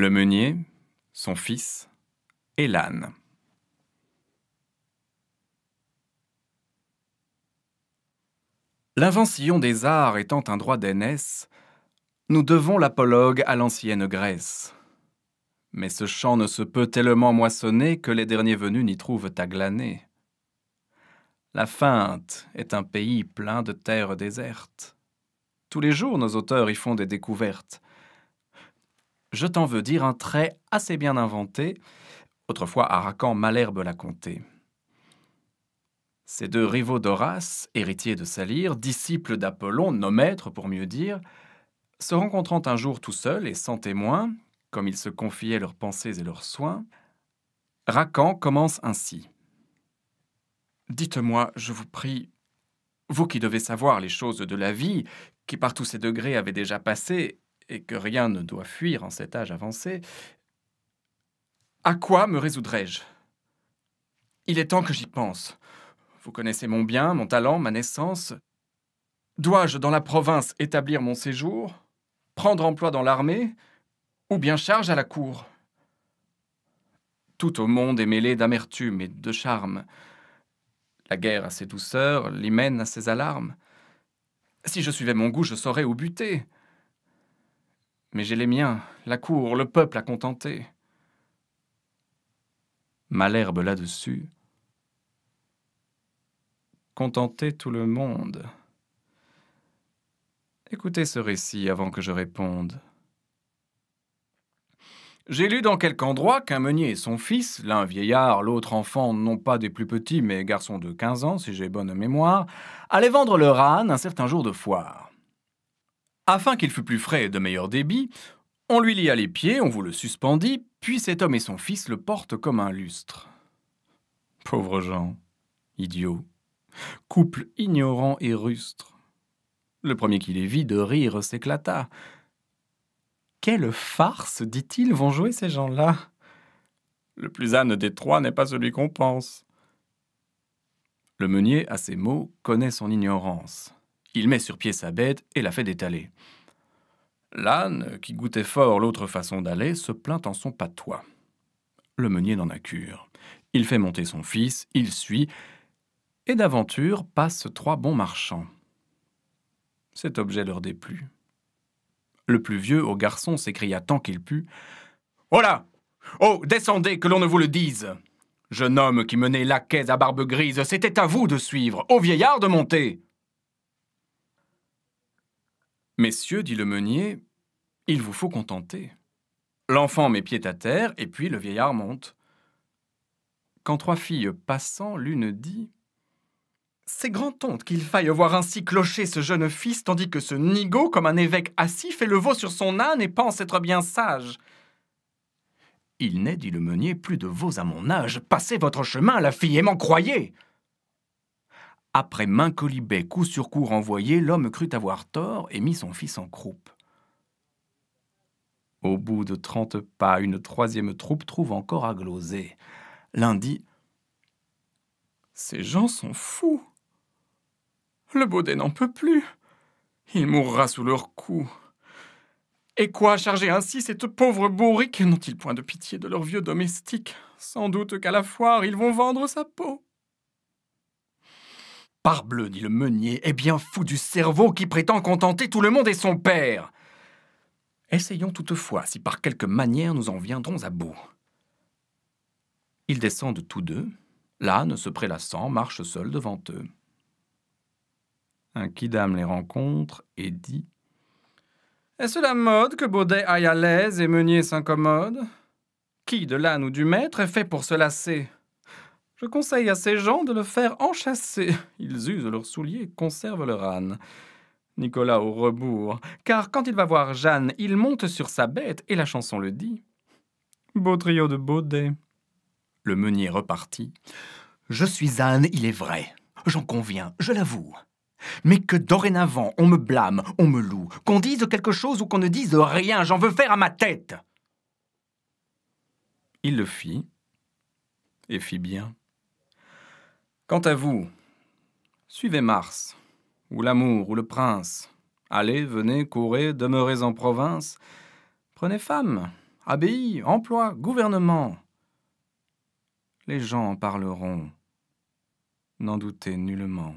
le meunier, son fils et l'âne. L'invention des arts étant un droit d'aînesse, nous devons l'apologue à l'ancienne Grèce. Mais ce champ ne se peut tellement moissonner que les derniers venus n'y trouvent à glaner. La feinte est un pays plein de terres désertes. Tous les jours, nos auteurs y font des découvertes. Je t'en veux dire un trait assez bien inventé. Autrefois, à Racan, Malherbe l'a conté. Ces deux rivaux d'Horace, héritiers de Salyre, disciples d'Apollon, nos maîtres pour mieux dire, se rencontrant un jour tout seuls et sans témoins, comme ils se confiaient leurs pensées et leurs soins, Racan commence ainsi. Dites-moi, je vous prie, vous qui devez savoir les choses de la vie, qui par tous ces degrés avez déjà passé, et que rien ne doit fuir en cet âge avancé, à quoi me résoudrais-je Il est temps que j'y pense. Vous connaissez mon bien, mon talent, ma naissance. Dois-je dans la province établir mon séjour, prendre emploi dans l'armée, ou bien charge à la cour Tout au monde est mêlé d'amertume et de charme. La guerre a ses douceurs, l'hymen a ses alarmes. Si je suivais mon goût, je saurais où buter mais j'ai les miens, la cour, le peuple à contenter. Malherbe là-dessus. Contenter tout le monde. Écoutez ce récit avant que je réponde. J'ai lu dans quelque endroit qu'un meunier et son fils, l'un vieillard, l'autre enfant, non pas des plus petits, mais garçon de 15 ans, si j'ai bonne mémoire, allaient vendre leur âne un certain jour de foire. Afin qu'il fût plus frais et de meilleur débit, on lui lia les pieds, on vous le suspendit, puis cet homme et son fils le portent comme un lustre. Pauvres gens, idiots, couple ignorant et rustre. Le premier qui les vit de rire s'éclata. Quelle farce, dit-il, vont jouer ces gens-là Le plus âne des trois n'est pas celui qu'on pense. Le meunier, à ces mots, connaît son ignorance. Il met sur pied sa bête et la fait détaler. L'âne, qui goûtait fort l'autre façon d'aller, se plaint en son patois. Le meunier n'en a cure. Il fait monter son fils, il suit, et d'aventure passent trois bons marchands. Cet objet leur déplut. Le plus vieux, au garçon, s'écria tant qu'il put Oh Oh, descendez, que l'on ne vous le dise Jeune homme qui menait la caisse à barbe grise, c'était à vous de suivre, au vieillard de monter Messieurs, dit le meunier, il vous faut contenter. L'enfant met pied à terre, et puis le vieillard monte. Quand trois filles passant, l'une dit C'est grand-honte qu'il faille voir ainsi clocher ce jeune fils, tandis que ce nigaud, comme un évêque assis, fait le veau sur son âne et pense être bien sage. Il n'est, dit le meunier, plus de veaux à mon âge. Passez votre chemin, la fille, et m'en croyez. Après main colibet, coup sur coup renvoyé, l'homme crut avoir tort et mit son fils en croupe. Au bout de trente pas, une troisième troupe trouve encore à gloser. L'un dit Ces gens sont fous. Le baudet n'en peut plus. Il mourra sous leurs coups. Et quoi charger ainsi cette pauvre bourrique N'ont-ils point de pitié de leur vieux domestique Sans doute qu'à la foire, ils vont vendre sa peau. Parbleu, dit le meunier, est bien fou du cerveau qui prétend contenter tout le monde et son père. Essayons toutefois si par quelque manière nous en viendrons à bout. Ils descendent tous deux, l'âne se prélassant marche seul devant eux. Un quidam les rencontre et dit Est-ce la mode que Baudet aille à l'aise et Meunier s'incommode Qui de l'âne ou du maître est fait pour se lasser je conseille à ces gens de le faire enchasser. Ils usent leurs souliers conservent leur âne. Nicolas au rebours, car quand il va voir Jeanne, il monte sur sa bête, et la chanson le dit. Beau trio de Baudet. Le meunier repartit. Je suis âne, il est vrai. J'en conviens, je l'avoue. Mais que dorénavant on me blâme, on me loue, qu'on dise quelque chose ou qu'on ne dise rien, j'en veux faire à ma tête. Il le fit, et fit bien. Quant à vous, suivez Mars, ou l'amour, ou le prince. Allez, venez, courez, demeurez en province. Prenez femme, abbaye, emploi, gouvernement. Les gens en parleront. N'en doutez nullement.